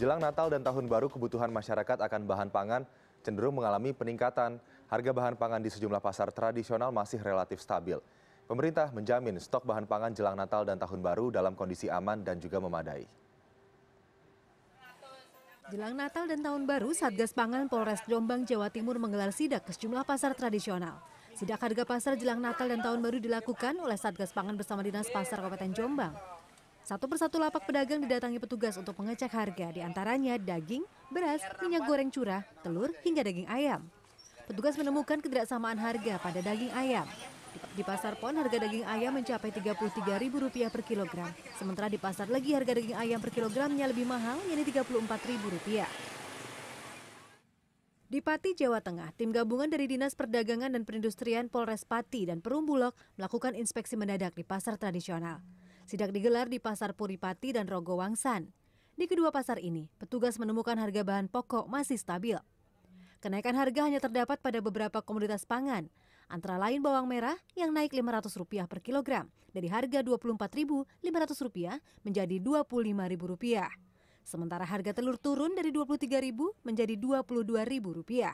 jelang Natal dan Tahun Baru kebutuhan masyarakat akan bahan pangan cenderung mengalami peningkatan. Harga bahan pangan di sejumlah pasar tradisional masih relatif stabil. Pemerintah menjamin stok bahan pangan jelang Natal dan Tahun Baru dalam kondisi aman dan juga memadai. Jelang Natal dan Tahun Baru, Satgas Pangan Polres Jombang, Jawa Timur menggelar sidak ke sejumlah pasar tradisional. Sidak harga pasar jelang Natal dan Tahun Baru dilakukan oleh Satgas Pangan bersama Dinas Pasar Kabupaten Jombang. Satu persatu lapak pedagang didatangi petugas untuk mengecek harga, diantaranya daging, beras, minyak goreng curah, telur, hingga daging ayam. Petugas menemukan ketidaksamaan harga pada daging ayam. Di pasar pon harga daging ayam mencapai Rp33.000 per kilogram, sementara di pasar lagi harga daging ayam per kilogramnya lebih mahal, yaitu Rp34.000. Di Pati, Jawa Tengah, tim gabungan dari Dinas Perdagangan dan Perindustrian Polres Pati dan Perumbulok melakukan inspeksi mendadak di pasar tradisional. Sidak digelar di Pasar Puripati dan Rogowangsan. Di kedua pasar ini, petugas menemukan harga bahan pokok masih stabil. Kenaikan harga hanya terdapat pada beberapa komoditas pangan, antara lain bawang merah yang naik Rp500 per kilogram dari harga Rp24.500 menjadi Rp25.000. Sementara harga telur turun dari Rp23.000 menjadi Rp22.000.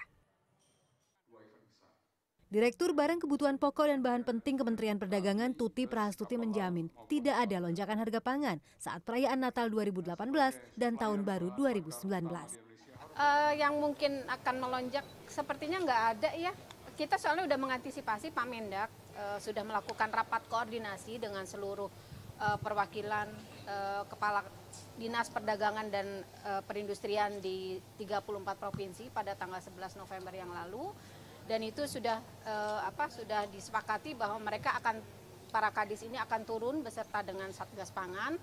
Direktur Barang Kebutuhan Pokok dan Bahan Penting Kementerian Perdagangan Tuti Prahastuti menjamin tidak ada lonjakan harga pangan saat perayaan Natal 2018 dan Tahun Baru 2019. Uh, eh, yang mungkin akan melonjak sepertinya nggak ada ya. Kita soalnya sudah mengantisipasi Pak Mendak uh, sudah melakukan rapat koordinasi dengan seluruh uh, perwakilan uh, kepala Dinas Perdagangan dan uh, Perindustrian di 34 provinsi pada tanggal 11 November yang lalu dan itu sudah uh, apa sudah disepakati bahwa mereka akan para kadis ini akan turun beserta dengan satgas pangan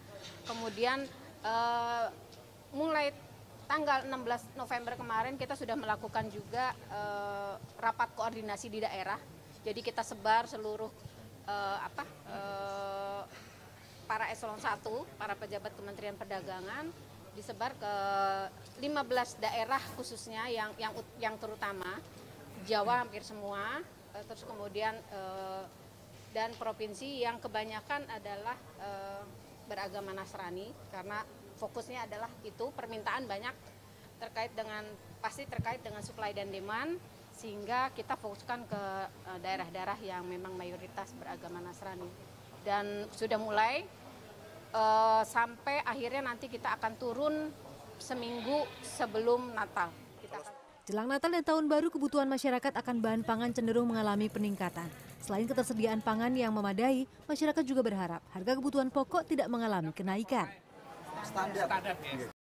kemudian uh, mulai tanggal 16 November kemarin kita sudah melakukan juga uh, rapat koordinasi di daerah jadi kita sebar seluruh uh, apa uh, para eselon 1 para pejabat Kementerian Perdagangan disebar ke 15 daerah khususnya yang yang yang terutama Jawa hampir semua, eh, terus kemudian eh, dan provinsi yang kebanyakan adalah eh, beragama Nasrani karena fokusnya adalah itu permintaan banyak terkait dengan pasti terkait dengan supply dan demand sehingga kita fokuskan ke daerah-daerah yang memang mayoritas beragama Nasrani dan sudah mulai sampai akhirnya nanti kita akan turun seminggu sebelum Natal. Jelang Natal dan Tahun Baru, kebutuhan masyarakat akan bahan pangan cenderung mengalami peningkatan. Selain ketersediaan pangan yang memadai, masyarakat juga berharap harga kebutuhan pokok tidak mengalami kenaikan. Standar. Standar ya.